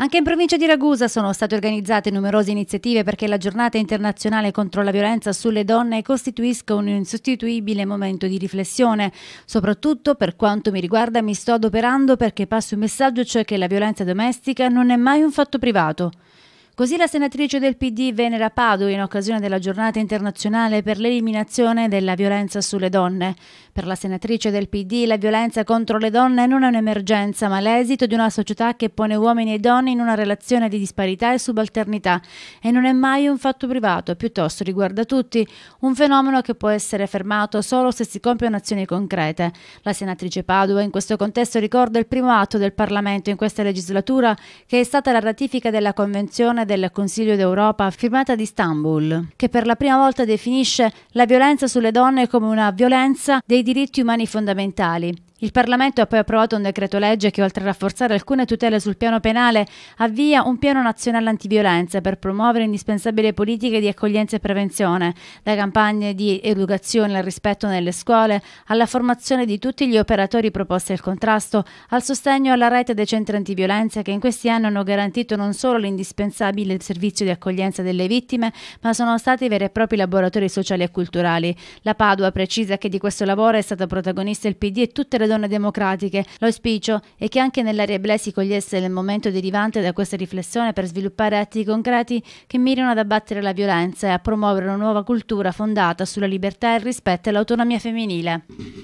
Anche in provincia di Ragusa sono state organizzate numerose iniziative perché la giornata internazionale contro la violenza sulle donne costituisca un insostituibile momento di riflessione. Soprattutto per quanto mi riguarda mi sto adoperando perché passi un messaggio cioè che la violenza domestica non è mai un fatto privato. Così la senatrice del PD venera Padova in occasione della giornata internazionale per l'eliminazione della violenza sulle donne. Per la senatrice del PD la violenza contro le donne non è un'emergenza, ma l'esito di una società che pone uomini e donne in una relazione di disparità e subalternità e non è mai un fatto privato, piuttosto riguarda tutti, un fenomeno che può essere fermato solo se si compiono azioni concrete. La senatrice Padua in questo contesto ricorda il primo atto del Parlamento in questa legislatura che è stata la ratifica della Convenzione del Consiglio d'Europa firmata ad Istanbul, che per la prima volta definisce la violenza sulle donne come una violenza dei diritti umani fondamentali il Parlamento ha poi approvato un decreto legge che, oltre a rafforzare alcune tutele sul piano penale, avvia un piano nazionale antiviolenza per promuovere indispensabili politiche di accoglienza e prevenzione, da campagne di educazione al rispetto nelle scuole, alla formazione di tutti gli operatori proposti al contrasto, al sostegno alla rete dei centri antiviolenza che in questi anni hanno garantito non solo l'indispensabile servizio di accoglienza delle vittime, ma sono stati veri e propri laboratori sociali e culturali. La Padua precisa che di questo lavoro è stato protagonista il PD e tutte le donne democratiche. L'auspicio è che anche nell'area eblea si cogliesse il momento derivante da questa riflessione per sviluppare atti concreti che mirino ad abbattere la violenza e a promuovere una nuova cultura fondata sulla libertà, il rispetto e l'autonomia femminile.